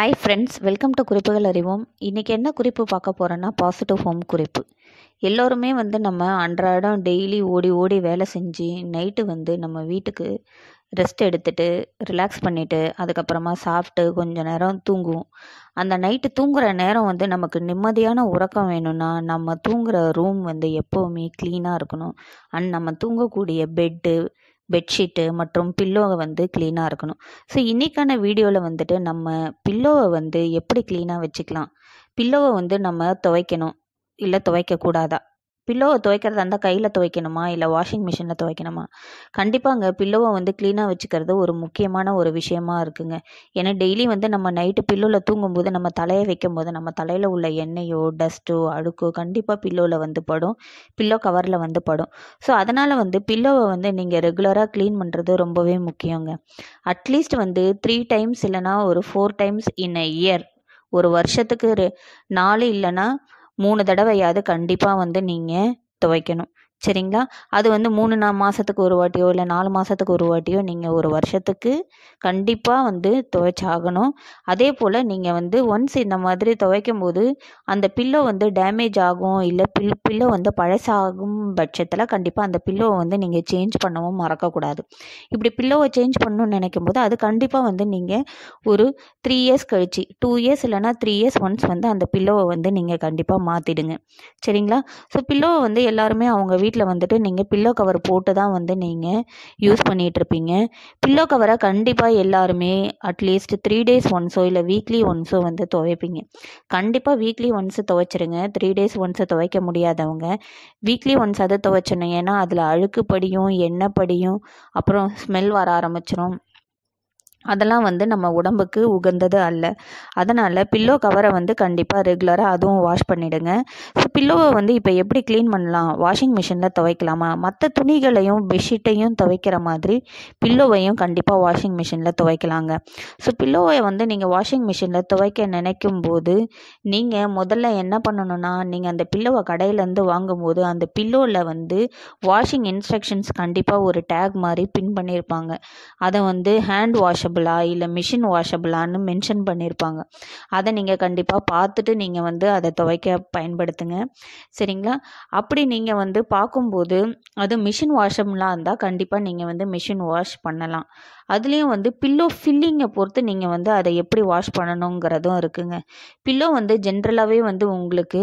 hi friends welcome to குறிப்புகள் அறிவோம் இன்றைக்கி என்ன குறிப்பு பார்க்க போகிறோன்னா பாசிட்டிவ் ஹோம் குறிப்பு எல்லோருமே வந்து நம்ம அன்றாடம் டெய்லி ஓடி ஓடி வேலை செஞ்சு நைட்டு வந்து நம்ம வீட்டுக்கு ரெஸ்ட் எடுத்துகிட்டு ரிலாக்ஸ் பண்ணிவிட்டு அதுக்கப்புறமா சாப்பிட்டு கொஞ்சம் நேரம் தூங்குவோம் அந்த நைட்டு தூங்குகிற நேரம் வந்து நமக்கு நிம்மதியான உறக்கம் வேணும்னா நம்ம தூங்குகிற ரூம் வந்து எப்போவுமே க்ளீனாக இருக்கணும் அண்ட் நம்ம தூங்கக்கூடிய பெட்டு பெட்ஷீட்டு மற்றும் பில்லோவை வந்து க்ளீனாக இருக்கணும் ஸோ இன்றைக்கான வீடியோவில் வந்துட்டு நம்ம பில்லோவை வந்து எப்படி க்ளீனாக வச்சுக்கலாம் பில்லோவை வந்து நம்ம துவைக்கணும் இல்லை துவைக்கக்கூடாதா பில்லோவை துவைக்கிறதா இருந்தால் கையில் துவைக்கணுமா இல்லை வாஷிங் மிஷினில் துவைக்கணுமா கண்டிப்பாங்க பில்லோவை வந்து க்ளீனாக வச்சுக்கிறது ஒரு முக்கியமான ஒரு விஷயமா இருக்குங்க ஏன்னா டெய்லி வந்து நம்ம நைட்டு பில்லோவில் தூங்கும்போது நம்ம தலையை வைக்கும் போது நம்ம தலையில் உள்ள எண்ணெயோ டஸ்ட்டோ அழுக்கோ கண்டிப்பாக பில்லோவில் வந்து படும் பில்லோ கவரில் வந்து படும் ஸோ அதனால் வந்து பில்லோவை வந்து நீங்கள் ரெகுலராக க்ளீன் பண்ணுறது ரொம்பவே முக்கியங்க அட்லீஸ்ட் வந்து த்ரீ டைம்ஸ் இல்லைனா ஒரு four times in a year ஒரு வருஷத்துக்கு நாலு இல்லைன்னா மூணு தடவையாவது கண்டிப்பாக வந்து நீங்கள் துவைக்கணும் சரிங்களா அது வந்து மூணு நாலு மாதத்துக்கு ஒரு வாட்டியோ இல்லை நாலு மாதத்துக்கு ஒரு வாட்டியோ நீங்கள் ஒரு வருஷத்துக்கு கண்டிப்பாக வந்து துவைச்சாகணும் அதே போல் நீங்கள் வந்து ஒன்ஸ் இந்த மாதிரி துவைக்கும் போது அந்த பில்லோ வந்து டேமேஜ் ஆகும் இல்லை பில் பில்லோ வந்து பழசாகும் பட்சத்தில் கண்டிப்பாக அந்த பில்லோவை வந்து நீங்கள் சேஞ்ச் பண்ணவும் மறக்கக்கூடாது இப்படி பில்லோவை சேஞ்ச் பண்ணணும்னு நினைக்கும் போது அது கண்டிப்பாக வந்து நீங்கள் ஒரு த்ரீ இயர்ஸ் கழிச்சு டூ இயர்ஸ் இல்லைனா த்ரீ இயர்ஸ் ஒன்ஸ் வந்து அந்த பில்லோவை வந்து நீங்கள் கண்டிப்பாக மாற்றிடுங்க சரிங்களா ஸோ பில்லோவை வந்து எல்லாருமே அவங்க வீட்டில் வீட்டில் வந்துட்டு நீங்கள் பில்லோ கவர் போட்டு தான் வந்து நீங்கள் யூஸ் பண்ணிகிட்ருப்பீங்க பில்லோ கவரை கண்டிப்பாக எல்லாருமே அட்லீஸ்ட் த்ரீ டேஸ் ஒன்ஸோ இல்லை வீக்லி ஒன்ஸோ வந்து துவைப்பீங்க கண்டிப்பாக வீக்லி ஒன்ஸு துவைச்சிருங்க த்ரீ டேஸ் ஒன்ஸு துவைக்க முடியாதவங்க வீக்லி ஒன்ஸ் அதை துவைச்சிடணும் ஏன்னா அதில் அழுக்கு படியும் எண்ணெய் படியும் அப்புறம் ஸ்மெல் வர ஆரம்பிச்சிடும் அதெல்லாம் வந்து நம்ம உடம்புக்கு உகந்தது அல்ல அதனால் பில்லோ கவரை வந்து கண்டிப்பாக ரெகுலராக அதுவும் வாஷ் பண்ணிவிடுங்க ஸோ பில்லோவை வந்து இப்போ எப்படி க்ளீன் பண்ணலாம் வாஷிங் மிஷினில் துவைக்கலாமா மற்ற துணிகளையும் பெட்ஷீட்டையும் துவைக்கிற மாதிரி பில்லோவையும் கண்டிப்பாக வாஷிங் மிஷினில் துவைக்கலாங்க ஸோ பில்லோவை வந்து நீங்கள் வாஷிங் மிஷினில் துவைக்க நினைக்கும் போது நீங்கள் முதல்ல என்ன பண்ணணும்னா நீங்கள் அந்த பில்லோவை கடையிலேருந்து வாங்கும்போது அந்த பில்லோவில் வந்து வாஷிங் இன்ஸ்ட்ரக்ஷன்ஸ் கண்டிப்பாக ஒரு டேக் மாதிரி பின் பண்ணியிருப்பாங்க அதை வந்து ஹேண்ட் வாஷ் வாஷபிளா இல்லை மிஷின் வாஷபிளான்னு மென்ஷன் பண்ணியிருப்பாங்க அதை நீங்கள் கண்டிப்பாக பார்த்துட்டு நீங்கள் வந்து அதை துவைக்க பயன்படுத்துங்க சரிங்களா அப்படி நீங்கள் வந்து பார்க்கும்போது அது மிஷின் வாஷபிளாக இருந்தால் கண்டிப்பாக நீங்கள் வந்து மிஷின் வாஷ் பண்ணலாம் அதுலேயும் வந்து பில்லோ ஃபில்லிங்கை பொறுத்து நீங்கள் வந்து அதை எப்படி வாஷ் பண்ணணுங்கிறதும் இருக்குங்க பில்லோ வந்து ஜென்ரலாகவே வந்து உங்களுக்கு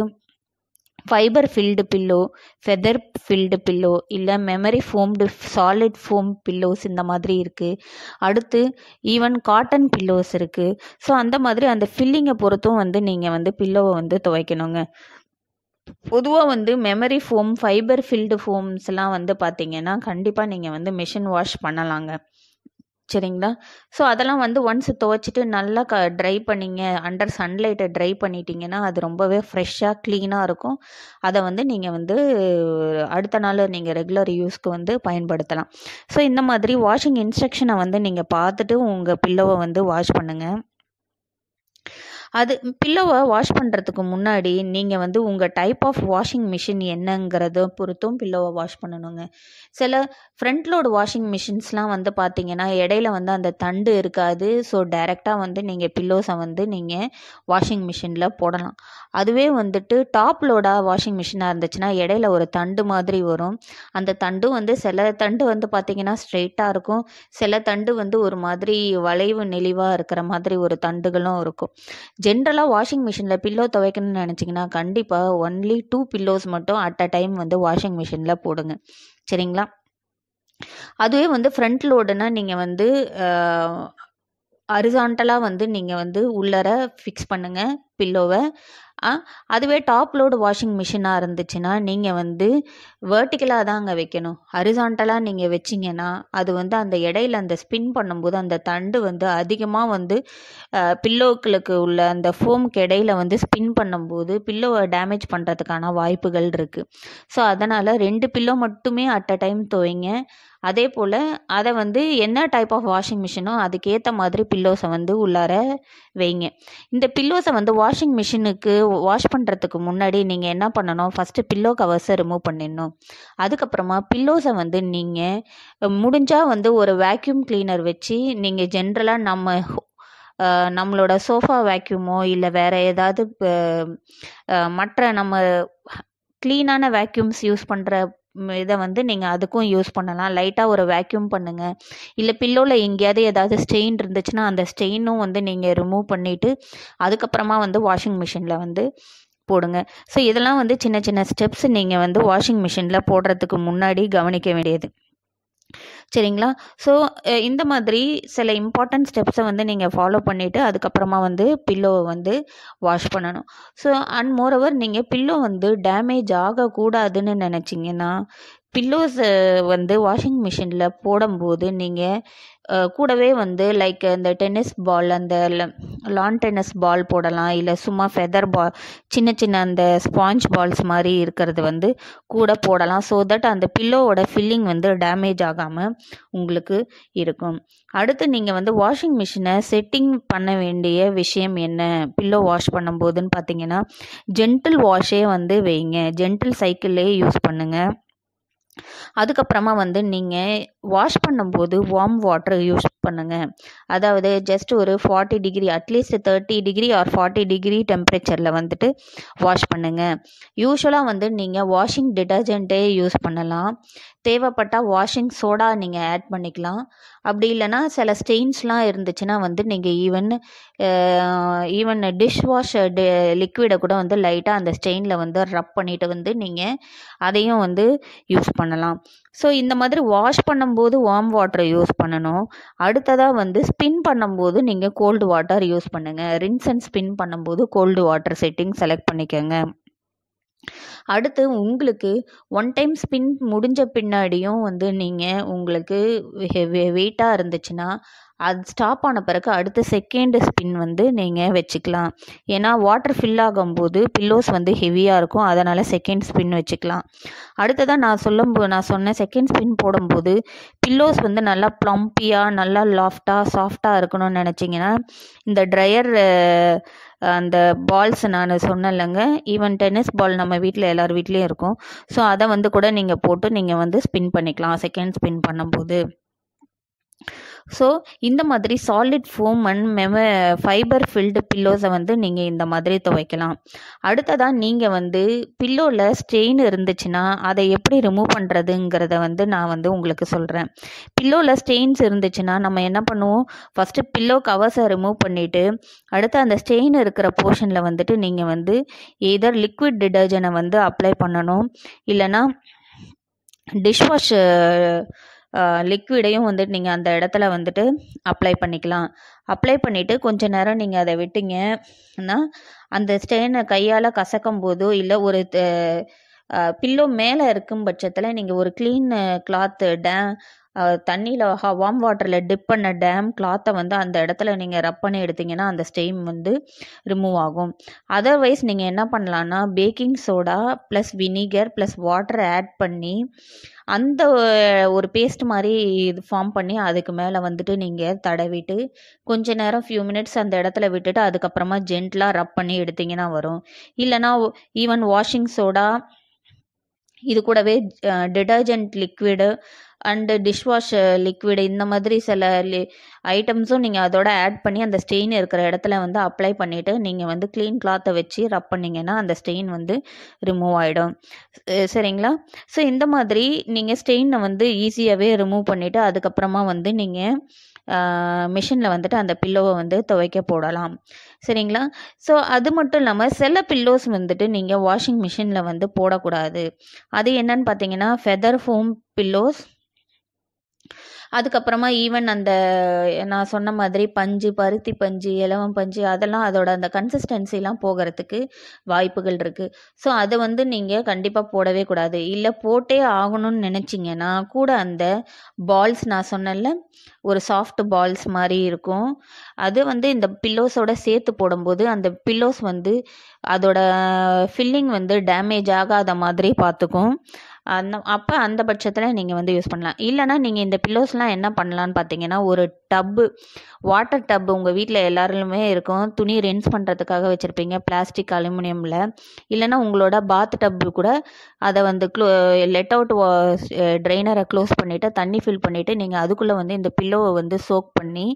fibre filled pillow feather filled pillow இல்லை memory foamed solid foam pillows இந்த மாதிரி இருக்குது அடுத்து ஈவன் காட்டன் பில்லோஸ் இருக்குது ஸோ அந்த மாதிரி அந்த ஃபில்லிங்கை பொறுத்தும் வந்து நீங்கள் வந்து பில்லோவை வந்து துவைக்கணுங்க பொதுவாக வந்து மெமரி ஃபோம் ஃபைபர் ஃபில்டு ஃபோம்ஸ்லாம் வந்து பார்த்தீங்கன்னா கண்டிப்பாக நீங்கள் வந்து மிஷின் வாஷ் பண்ணலாங்க சரிங்களா ஸோ அதெல்லாம் வந்து ஒன்ஸ் துவைச்சிட்டு நல்லா க ட்ரை பண்ணிங்க அண்டர் சன்லைட்டை ட்ரை பண்ணிட்டீங்கன்னா அது ரொம்பவே ஃப்ரெஷ்ஷாக க்ளீனாக இருக்கும் அதை வந்து நீங்கள் வந்து அடுத்த நாள் நீங்கள் ரெகுலர் யூஸ்க்கு வந்து பயன்படுத்தலாம் ஸோ இந்த மாதிரி வாஷிங் இன்ஸ்ட்ரக்ஷனை வந்து நீங்கள் பார்த்துட்டு உங்கள் பில்லோவை வந்து வாஷ் பண்ணுங்கள் அது பில்லோவை வாஷ் பண்ணுறதுக்கு முன்னாடி நீங்கள் வந்து உங்கள் டைப் ஆஃப் வாஷிங் மிஷின் என்னங்கிறத பொறுத்தும் பில்லோவை வாஷ் பண்ணணுங்க சில ஃப்ரண்ட் லோடு வாஷிங் மிஷின்ஸ்லாம் வந்து பார்த்தீங்கன்னா இடையில வந்து அந்த தண்டு இருக்காது ஸோ டைரெக்டாக வந்து நீங்கள் பில்லோஸை வந்து நீங்கள் வாஷிங் மிஷினில் போடலாம் அதுவே வந்துட்டு டாப் லோடாக வாஷிங் மிஷினாக இருந்துச்சுன்னா இடையில ஒரு தண்டு மாதிரி வரும் அந்த தண்டு வந்து சில தண்டு வந்து பார்த்திங்கன்னா ஸ்ட்ரெயிட்டாக இருக்கும் சில தண்டு வந்து ஒரு மாதிரி வளைவு நெளிவாக இருக்கிற மாதிரி ஒரு தண்டுகளும் இருக்கும் ஜென்ரலாக வாஷிங் மிஷினில் பில்லோ துவைக்கணும்னு நினச்சிங்கன்னா கண்டிப்பாக ஒன்லி டூ பில்லோஸ் மட்டும் அட் அ டைம் வந்து வாஷிங் மிஷினில் போடுங்க சரிங்களா அதுவே வந்து ஃப்ரண்ட் லோடுனா நீங்கள் வந்து அரிசான்டலாக வந்து நீங்கள் வந்து உள்ளர ஃபிக்ஸ் பண்ணுங்கள் பில்லோவை அதுவே டாப் லோடு வாஷிங் மிஷினாக இருந்துச்சுன்னா நீங்கள் வந்து வேர்ட்டிக்கலாக தாங்க வைக்கணும் ஹரிசான்டலாக நீங்கள் வச்சிங்கன்னா அது வந்து அந்த இடையில அந்த ஸ்பின் பண்ணும்போது அந்த தண்டு வந்து அதிகமாக வந்து பில்லோக்களுக்கு உள்ள அந்த ஃபோமுக்கு இடையில வந்து ஸ்பின் பண்ணும்போது பில்லோவை டேமேஜ் பண்ணுறதுக்கான வாய்ப்புகள் இருக்குது ஸோ அதனால் ரெண்டு பில்லோ மட்டுமே அட் அ டைம் துவைங்க அதே போல் அதை வந்து என்ன டைப் ஆஃப் வாஷிங் மிஷினோ அதுக்கேற்ற மாதிரி பில்லோஸை வந்து உள்ளார வைங்க இந்த பில்லோஸை வந்து வாஷிங் மிஷினுக்கு வாஷ் பண்ணுறதுக்கு முன்னாடி நீங்கள் என்ன பண்ணணும் ஃபஸ்ட்டு பில்லோ கவர்ஸை ரிமூவ் பண்ணிடணும் அதுக்கப்புறமா பில்லோஸை வந்து நீங்கள் முடிஞ்சால் வந்து ஒரு வேக்யூம் கிளீனர் வச்சு நீங்கள் ஜென்ரலாக நம்ம நம்மளோட சோஃபா வேக்யூமோ இல்லை வேறு ஏதாவது மற்ற நம்ம க்ளீனான வேக்யூம்ஸ் யூஸ் பண்ணுற இதை வந்து நீங்கள் அதுக்கும் யூஸ் பண்ணலாம் லைட்டாக ஒரு வேக்யூம் பண்ணுங்கள் இல்லை பில்லோவில் எங்கேயாவது ஏதாவது ஸ்டெயின் இருந்துச்சுன்னா அந்த ஸ்டெயினும் வந்து நீங்கள் ரிமூவ் பண்ணிவிட்டு அதுக்கப்புறமா வந்து வாஷிங் மிஷினில் வந்து போடுங்க ஸோ இதெல்லாம் வந்து சின்ன சின்ன ஸ்டெப்ஸ் நீங்கள் வந்து வாஷிங் மிஷினில் போடுறதுக்கு முன்னாடி கவனிக்க வேண்டியது சரிங்களா ஸோ இந்த மாதிரி சில இம்பார்ட்டன்ட் ஸ்டெப்ஸை வந்து நீங்கள் ஃபாலோ பண்ணிவிட்டு அதுக்கப்புறமா வந்து பில்லோவை வந்து வாஷ் பண்ணணும் ஸோ அண்ட் மோரோவர் நீங்கள் பில்லோ வந்து டேமேஜ் ஆகக்கூடாதுன்னு நினச்சிங்கன்னா பில்லோஸை வந்து வாஷிங் மிஷினில் போடும்போது நீங்கள் கூடவே வந்து லைக் இந்த டென்னிஸ் பால் அந்த லான் டென்னிஸ் பால் போடலாம் இல்லை சும்மா ஃபெதர் பால் சின்ன சின்ன அந்த ஸ்பாஞ்ச் பால்ஸ் மாதிரி இருக்கிறது வந்து கூட போடலாம் ஸோ தட் அந்த பில்லோவோட ஃபில்லிங் வந்து டேமேஜ் ஆகாமல் உங்களுக்கு இருக்கும் அடுத்து நீங்கள் வந்து வாஷிங் மிஷினை செட்டிங் பண்ண வேண்டிய விஷயம் என்ன பில்லோ வாஷ் பண்ணும்போதுன்னு பார்த்தீங்கன்னா ஜென்டில் வாஷே வந்து வைங்க ஜென்டில் சைக்கிளே யூஸ் பண்ணுங்கள் அதுக்கப்புறமா வந்து நீங்கள் வாஷ் பண்ணும்போது வார்ம் வாட்டர் யூஸ் பண்ணுங்கள் அதாவது ஜஸ்ட் ஒரு forty degree at least thirty degree or forty degree டெம்பரேச்சரில் வந்துட்டு வாஷ் பண்ணுங்கள் யூஸ்வலாக வந்து நீங்கள் வாஷிங் டிட்டர்ஜென்ட்டே யூஸ் பண்ணலாம் தேவைப்பட்டால் வாஷிங் சோடா நீங்கள் ஆட் பண்ணிக்கலாம் அப்படி இல்லைனா சில ஸ்டெயின்ஸ்லாம் இருந்துச்சுன்னா வந்து நீங்கள் ஈவன் ஈவன் டிஷ் வாஷ் லிக்விடை கூட வந்து லைட்டாக அந்த ஸ்டெயினில் வந்து ரப் பண்ணிவிட்டு வந்து நீங்கள் அதையும் வந்து யூஸ் பண்ணலாம் ஸோ இந்த மாதிரி வாஷ் பண்ணும் பண்ணும்போது வார்ம் வாட்டரை யூஸ் பண்ணணும் அடுத்ததாக வந்து ஸ்பின் பண்ணும்போது நீங்கள் கோல்டு வாட்டர் யூஸ் பண்ணுங்கள் ரின்ஸ் அண்ட் ஸ்பின் பண்ணும்போது கோல்டு வாட்டர் செட்டிங் செலக்ட் பண்ணிக்கோங்க அடுத்து உங்களுக்கு ஒன் டைம் ஸ்பின் முடிஞ்ச பின்னாடியும் வந்து நீங்கள் உங்களுக்கு வெயிட்டாக இருந்துச்சுன்னா அது ஸ்டாப் ஆன பிறகு அடுத்த செகண்ட் ஸ்பின் வந்து நீங்கள் வச்சுக்கலாம் ஏன்னா வாட்டர் ஃபில் ஆகும்போது பில்லோஸ் வந்து ஹெவியாக இருக்கும் அதனால் செகண்ட் ஸ்பின் வச்சுக்கலாம் அடுத்ததாக நான் சொல்லும் நான் சொன்னேன் செகண்ட் ஸ்பின் போடும்போது பில்லோஸ் வந்து நல்லா ப்ளம்பியாக நல்லா லாஃப்டாக சாஃப்டாக இருக்கணும்னு நினச்சிங்கன்னா இந்த ட்ரையர் அந்த பால்ஸ் நான் சொன்னேன்லங்க ஈவன் டென்னிஸ் பால் நம்ம வீட்டில் எல்லார் வீட்லேயும் இருக்கும் ஸோ அதை வந்து கூட நீங்கள் போட்டு நீங்கள் வந்து ஸ்பின் பண்ணிக்கலாம் செகண்ட் ஸ்பின் பண்ணும்போது ஸோ இந்த மாதிரி சாலிட் ஃபோம் அண்ட் மெம ஃபைபர் ஃபில்டு பில்லோஸை வந்து நீங்கள் இந்த மாதிரி துவைக்கலாம் அடுத்ததாக நீங்கள் வந்து பில்லோவில் ஸ்டெயின் இருந்துச்சுன்னா அதை எப்படி ரிமூவ் பண்ணுறதுங்கிறத வந்து நான் வந்து உங்களுக்கு சொல்கிறேன் பில்லோவில் ஸ்டெயின்ஸ் இருந்துச்சுன்னா நம்ம என்ன பண்ணுவோம் ஃபஸ்ட்டு பில்லோ கவர்ஸை ரிமூவ் பண்ணிவிட்டு அடுத்து அந்த ஸ்டெயின் இருக்கிற போர்ஷனில் வந்துட்டு நீங்கள் வந்து எதர் லிக்விட் டிடர்ஜனை வந்து அப்ளை பண்ணணும் இல்லைனா டிஷ்வாஷ் லிக்விடையும் வந்துட்டு நீங்கள் அந்த இடத்துல வந்துட்டு அப்ளை பண்ணிக்கலாம் அப்ளை பண்ணிவிட்டு கொஞ்ச நேரம் நீங்கள் அதை விட்டிங்கன்னா அந்த ஸ்டெயினை கையால் கசக்கும் போதோ இல்லை ஒரு பில்லோ மேலே இருக்கும் பட்சத்தில் நீங்கள் ஒரு க்ளீன் கிளாத்து டே தண்ணியில் வார்ம் வாட்டரில் டிப் பண்ண டேம் கிளாத்தை வந்து அந்த இடத்துல நீங்கள் ரப் பண்ணி எடுத்திங்கன்னா அந்த ஸ்டெயின் வந்து ரிமூவ் ஆகும் அதர்வைஸ் நீங்கள் என்ன பண்ணலான்னா baking soda plus vinegar plus water add பண்ணி அந்த ஒரு பேஸ்ட் மாதிரி இது ஃபார்ம் பண்ணி அதுக்கு மேலே வந்துட்டு நீங்கள் தடவிட்டு கொஞ்ச நேரம் ஃபியூ மினிட்ஸ் அந்த இடத்துல விட்டுட்டு அதுக்கப்புறமா ஜென்ட்லாக ரப் பண்ணி எடுத்திங்கன்னா வரும் இல்லைனா ஈவன் வாஷிங் சோடா இது கூடவே detergent liquid and dishwash liquid இந்த மாதிரி சில லி ஐட்டம்ஸும் நீங்கள் அதோட ஆட் பண்ணி அந்த ஸ்டெயின் இருக்கிற இடத்துல வந்து அப்ளை பண்ணிவிட்டு நீங்கள் வந்து க்ளீன் கிளாத்தை வச்சு ரப் பண்ணிங்கன்னா அந்த ஸ்டெயின் வந்து ரிமூவ் ஆகிடும் சரிங்களா ஸோ இந்த மாதிரி நீங்கள் ஸ்டெயினை வந்து ஈஸியாகவே ரிமூவ் பண்ணிவிட்டு அதுக்கப்புறமா வந்து நீங்கள் மிஷினில் வந்துட்டு அந்த பில்லோவை வந்து துவைக்க போடலாம் சரிங்களா ஸோ அது மட்டும் இல்லாமல் சில பில்லோஸ் வந்துட்டு நீங்கள் வாஷிங் மிஷினில் வந்து போடக்கூடாது அது என்னன்னு பார்த்தீங்கன்னா ஃபெதர் ஃபோம் பில்லோஸ் அதுக்கப்புறமா ஈவன் அந்த நான் சொன்ன மாதிரி பஞ்சு பருத்தி பஞ்சு இலவம் பஞ்சு அதெல்லாம் அதோட அந்த கன்சிஸ்டன்சிலாம் போகிறதுக்கு வாய்ப்புகள் இருக்குது ஸோ அதை வந்து நீங்கள் கண்டிப்பாக போடவே கூடாது இல்லை போட்டே ஆகணும்னு நினச்சிங்கன்னா கூட அந்த பால்ஸ் நான் சொன்னல ஒரு சாஃப்ட் பால்ஸ் மாதிரி இருக்கும் அது வந்து இந்த பில்லோஸோட சேர்த்து போடும்போது அந்த பில்லோஸ் வந்து அதோட ஃபில்லிங் வந்து டேமேஜ் ஆகாத மாதிரி பார்த்துக்கும் அந்த அப்போ அந்த பட்சத்தில் நீங்கள் வந்து யூஸ் பண்ணலாம் இல்லைனா நீங்கள் இந்த பில்லோஸ்லாம் என்ன பண்ணலான்னு பார்த்தீங்கன்னா ஒரு டப்பு வாட்டர் டப்பு உங்கள் வீட்டில் எல்லாருமே இருக்கும் துணி ரின்ஸ் பண்ணுறதுக்காக வச்சுருப்பீங்க பிளாஸ்டிக் அலுமினியமில் இல்லைன்னா உங்களோட பாத் டப்பு கூட அதை வந்து க்ளோ லெட் அவுட் ட்ரைனரை க்ளோஸ் பண்ணிவிட்டு தண்ணி ஃபில் பண்ணிவிட்டு நீங்கள் அதுக்குள்ளே வந்து இந்த பில்லோவை வந்து சோக் பண்ணி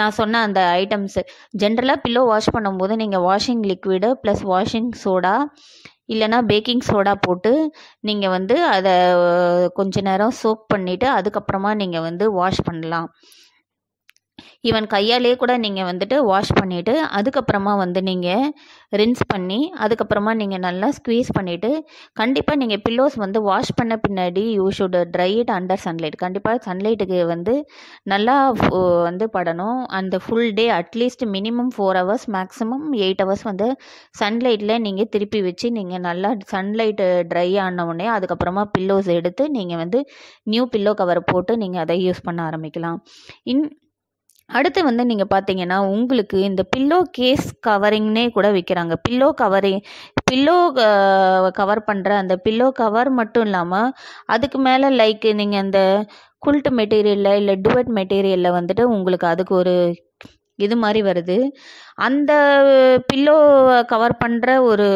நான் சொன்ன அந்த ஐட்டம்ஸு ஜென்ரலாக பில்லோ வாஷ் பண்ணும்போது நீங்கள் washing liquid plus washing soda இல்லைனா பேக்கிங் சோடா போட்டு நீங்கள் வந்து அதை கொஞ்ச நேரம் சோக் பண்ணிவிட்டு அதுக்கப்புறமா நீங்கள் வந்து வாஷ் பண்ணலாம் ஈவன் கையாலே கூட நீங்கள் வந்துட்டு வாஷ் பண்ணிவிட்டு அதுக்கப்புறமா வந்து நீங்கள் ரின்ஸ் பண்ணி அதுக்கப்புறமா நீங்கள் நல்லா ஸ்க்வீஸ் பண்ணிவிட்டு கண்டிப்பாக நீங்கள் பில்லோஸ் வந்து வாஷ் பண்ண பின்னாடி you should dry it under sunlight கண்டிப்பாக சன்லைட்டுக்கு வந்து நல்லா வந்து படணும் அந்த full day at least minimum four hours maximum eight hours வந்து சன்லைட்டில் நீங்கள் திருப்பி வச்சு நீங்கள் நல்லா சன்லைட்டு ட்ரை ஆனவுடனே அதுக்கப்புறமா பில்லோஸ் எடுத்து நீங்கள் வந்து நியூ பில்லோ கவர் போட்டு நீங்கள் அதை யூஸ் பண்ண ஆரம்பிக்கலாம் இன் அடுத்து வந்து நீங்கள் பார்த்தீங்கன்னா உங்களுக்கு இந்த பில்லோ கேஸ் கவரிங்னே கூட விற்கிறாங்க பில்லோ கவரிங் பில்லோ கவர் பண்ணுற அந்த பில்லோ கவர் மட்டும் இல்லாமல் அதுக்கு மேலே லைக் நீங்கள் அந்த குல்ட்டு மெட்டீரியலில் இல்லை டுவெட் மெட்டீரியலில் வந்துட்டு உங்களுக்கு அதுக்கு ஒரு இது மாதிரி வருது அந்த பில்லோ கவர் பண்ணுற ஒரு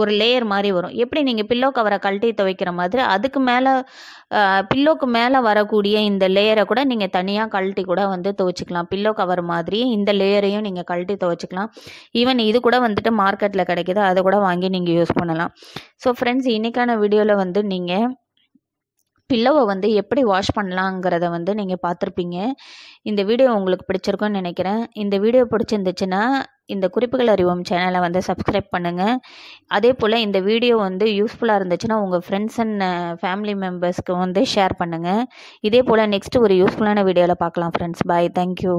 ஒரு லேயர் மாதிரி வரும் எப்படி நீங்கள் பில்லோ கவரை கழட்டி துவைக்கிற மாதிரி அதுக்கு மேலே பில்லோக்கு மேலே வரக்கூடிய இந்த லேயரை கூட நீங்கள் தனியாக கழட்டி கூட வந்து துவைச்சிக்கலாம் பில்லோ கவர் மாதிரி இந்த லேயரையும் நீங்கள் கழட்டி துவைச்சிக்கலாம் ஈவன் இது கூட வந்துட்டு மார்க்கெட்டில் கிடைக்கிது அதை கூட வாங்கி நீங்கள் யூஸ் பண்ணலாம் ஸோ ஃப்ரெண்ட்ஸ் இன்றைக்கான வீடியோவில் வந்து நீங்கள் பில்லோவை வந்து எப்படி வாஷ் பண்ணலாங்கிறத வந்து நீங்கள் பார்த்துருப்பீங்க இந்த வீடியோ உங்களுக்கு பிடிச்சிருக்குன்னு நினைக்கிறேன் இந்த வீடியோ பிடிச்சிருந்துச்சுன்னா இந்த குறிப்புகள் அறிவோம் சேனலை வந்து சப்ஸ்கிரைப் பண்ணுங்கள் அதே போல் இந்த வீடியோ வந்து யூஸ்ஃபுல்லாக இருந்துச்சுன்னா உங்கள் ஃப்ரெண்ட்ஸ் அண்ட் ஃபேமிலி மெம்பர்ஸ்க்கு வந்து ஷேர் பண்ணுங்கள் இதே போல் நெக்ஸ்ட் ஒரு யூஸ்ஃபுல்லான வீடியோவில் பார்க்கலாம் ஃப்ரெண்ட்ஸ் பாய் தேங்க்யூ